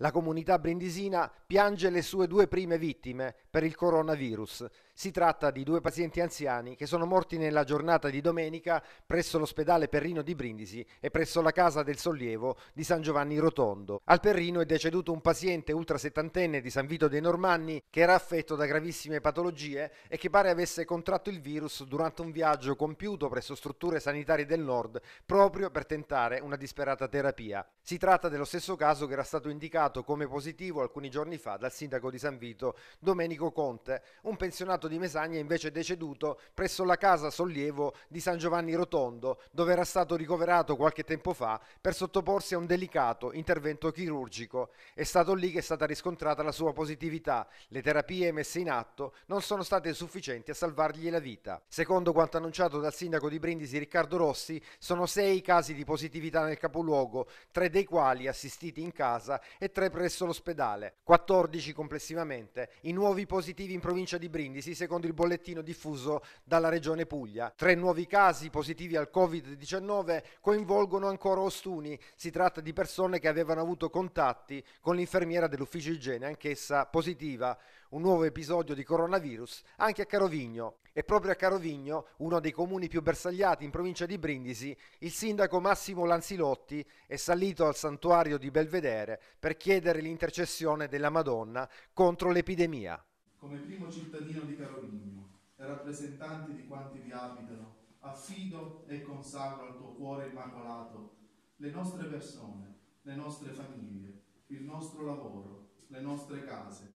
La comunità brindisina piange le sue due prime vittime per il coronavirus. Si tratta di due pazienti anziani che sono morti nella giornata di domenica presso l'ospedale Perrino di Brindisi e presso la casa del sollievo di San Giovanni Rotondo. Al Perrino è deceduto un paziente ultra settantenne di San Vito dei Normanni che era affetto da gravissime patologie e che pare avesse contratto il virus durante un viaggio compiuto presso strutture sanitarie del nord proprio per tentare una disperata terapia. Si tratta dello stesso caso che era stato indicato come positivo alcuni giorni fa dal sindaco di San Vito, Domenico Conte, un pensionato di Mesagna è invece deceduto presso la casa sollievo di San Giovanni Rotondo, dove era stato ricoverato qualche tempo fa per sottoporsi a un delicato intervento chirurgico. È stato lì che è stata riscontrata la sua positività. Le terapie messe in atto non sono state sufficienti a salvargli la vita. Secondo quanto annunciato dal sindaco di Brindisi Riccardo Rossi, sono sei i casi di positività nel capoluogo, tre dei quali assistiti in casa e tre presso l'ospedale. 14 complessivamente. I nuovi positivi in provincia di Brindisi secondo il bollettino diffuso dalla Regione Puglia. Tre nuovi casi positivi al Covid-19 coinvolgono ancora Ostuni. Si tratta di persone che avevano avuto contatti con l'infermiera dell'ufficio igiene, anch'essa positiva. Un nuovo episodio di coronavirus anche a Carovigno. E proprio a Carovigno, uno dei comuni più bersagliati in provincia di Brindisi, il sindaco Massimo Lanzilotti è salito al santuario di Belvedere per chiedere l'intercessione della Madonna contro l'epidemia come primo cittadino di Caroligno e rappresentante di quanti vi abitano, affido e consacro al tuo cuore immacolato le nostre persone, le nostre famiglie, il nostro lavoro, le nostre case.